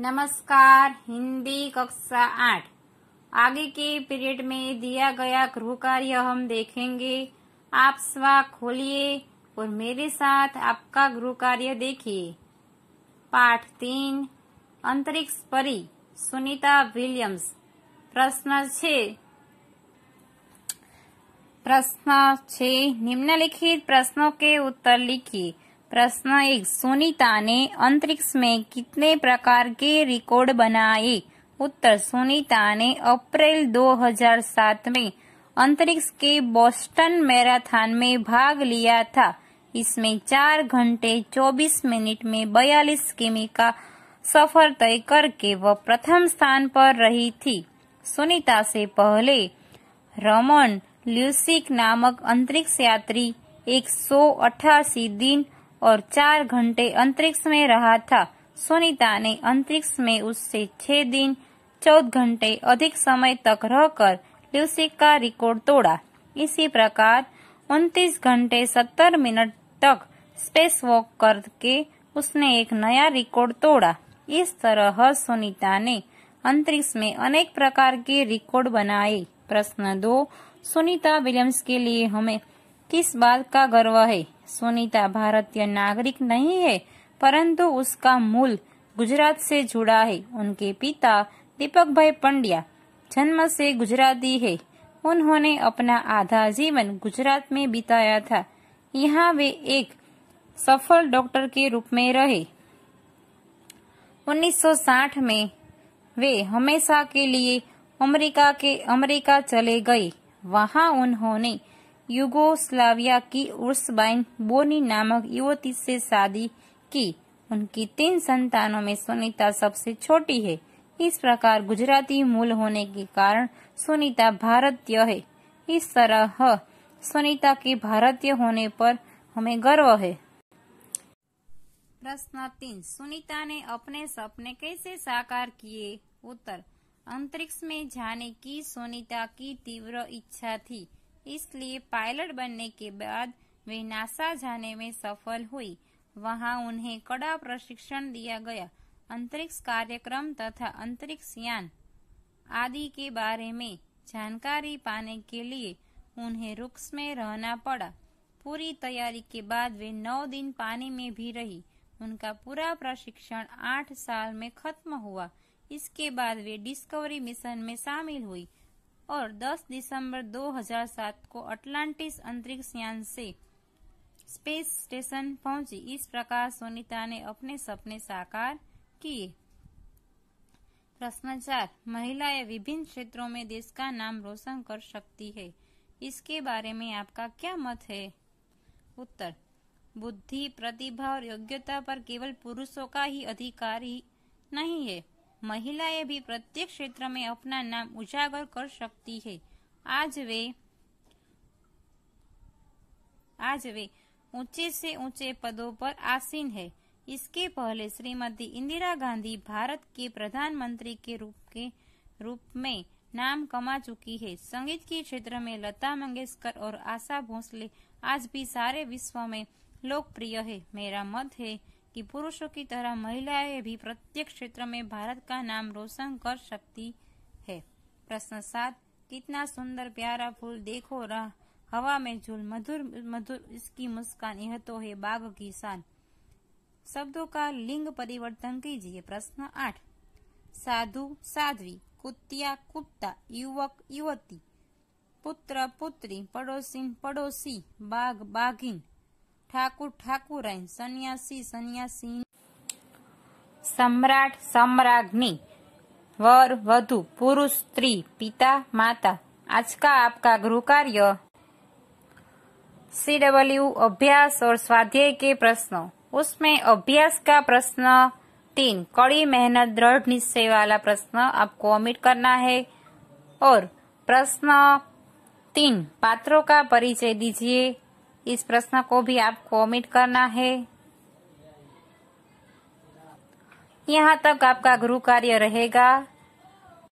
नमस्कार हिंदी कक्षा आठ आगे के पीरियड में दिया गया गृह कार्य हम देखेंगे आप स्वा खोलिए और मेरे साथ आपका गृह कार्य देखिए पाठ तीन अंतरिक्ष परी सुनीता विलियम्स प्रश्न छ प्रश्न छ निम्नलिखित प्रश्नों के उत्तर लिखिए प्रश्न एक सुनीता ने अंतरिक्ष में कितने प्रकार के रिकॉर्ड बनाए उत्तर सुनीता ने अप्रैल 2007 में अंतरिक्ष के बोस्टन मैराथन में भाग लिया था इसमें चार घंटे 24 मिनट में 42 किमी का सफर तय करके वह प्रथम स्थान पर रही थी सुनीता से पहले रमन ल्यूसिक नामक अंतरिक्ष यात्री एक दिन और चार घंटे अंतरिक्ष में रहा था सुनीता ने अंतरिक्ष में उससे छह दिन चौदह घंटे अधिक समय तक रहकर ल्यूसी का रिकॉर्ड तोड़ा इसी प्रकार उनतीस घंटे सत्तर मिनट तक स्पेस वॉक करके उसने एक नया रिकॉर्ड तोड़ा इस तरह सुनीता ने अंतरिक्ष में अनेक प्रकार के रिकॉर्ड बनाए प्रश्न दो सुनीता विलियम्स के लिए हमें किस बात का गर्व है सुनीता भारतीय नागरिक नहीं है परंतु उसका मूल गुजरात से जुड़ा है उनके पिता दीपक भाई पंड्या जन्म से गुजराती है उन्होंने अपना आधा जीवन गुजरात में बिताया था यहाँ वे एक सफल डॉक्टर के रूप में रहे 1960 में वे हमेशा के लिए अमेरिका के अमेरिका चले गए वहाँ उन्होंने युगोस्लाविया की उर्सबाइन बोनी नामक युवती से शादी की उनकी तीन संतानों में सुनीता सबसे छोटी है इस प्रकार गुजराती मूल होने के कारण सुनीता भारतीय है इस तरह सुनीता के भारतीय होने पर हमें गर्व है प्रश्न तीन सुनीता ने अपने सपने कैसे साकार किए उत्तर अंतरिक्ष में जाने की सुनीता की तीव्र इच्छा थी इसलिए पायलट बनने के बाद वे नासा जाने में सफल हुई वहां उन्हें कड़ा प्रशिक्षण दिया गया अंतरिक्ष कार्यक्रम तथा अंतरिक्ष यान आदि के बारे में जानकारी पाने के लिए उन्हें रुक्स में रहना पड़ा पूरी तैयारी के बाद वे नौ दिन पानी में भी रही उनका पूरा प्रशिक्षण आठ साल में खत्म हुआ इसके बाद वे डिस्कवरी मिशन में शामिल हुई और 10 दिसंबर 2007 को अटलांटिस अंतरिक्ष यान से स्पेस स्टेशन पहुंची इस प्रकार सोनीता ने अपने सपने साकार किए प्रश्न चार महिलाएं विभिन्न क्षेत्रों में देश का नाम रोशन कर सकती है इसके बारे में आपका क्या मत है उत्तर बुद्धि प्रतिभा और योग्यता पर केवल पुरुषों का ही अधिकार ही नहीं है महिलाएं भी प्रत्येक क्षेत्र में अपना नाम उजागर कर सकती है आज वे आज वे ऊंचे से ऊंचे पदों पर आसीन है इसके पहले श्रीमती इंदिरा गांधी भारत के प्रधानमंत्री के रूप के रूप में नाम कमा चुकी है संगीत के क्षेत्र में लता मंगेशकर और आशा भोसले आज भी सारे विश्व में लोकप्रिय है मेरा मत है कि पुरुषों की तरह महिलाएं भी प्रत्येक क्षेत्र में भारत का नाम रोशन कर सकती है प्रश्न सात कितना सुंदर प्यारा फूल देखो रहा हवा में झूल मधुर मधुर इसकी मुस्कान यह तो है बाग की शान शब्दों का लिंग परिवर्तन कीजिए प्रश्न आठ साधु साध्वी कुत्तिया कुत्ता युवक युवती पुत्र पुत्री पड़ोसी पड़ोसी बाघ बाघिन ठाकुर ठाकुर सन्यासी सन्यासी सम्राग्नि वर वधु पुरुष स्त्री पिता माता आज का आपका गृह कार्य सी डब्ल्यू अभ्यास और स्वाध्याय के प्रश्नों उसमें अभ्यास का प्रश्न तीन कड़ी मेहनत दृढ़ निश्चय वाला प्रश्न आपको अमिट करना है और प्रश्न तीन पात्रों का परिचय दीजिए इस प्रश्न को भी आप कॉमेंट करना है यहाँ तक आपका गृह कार्य रहेगा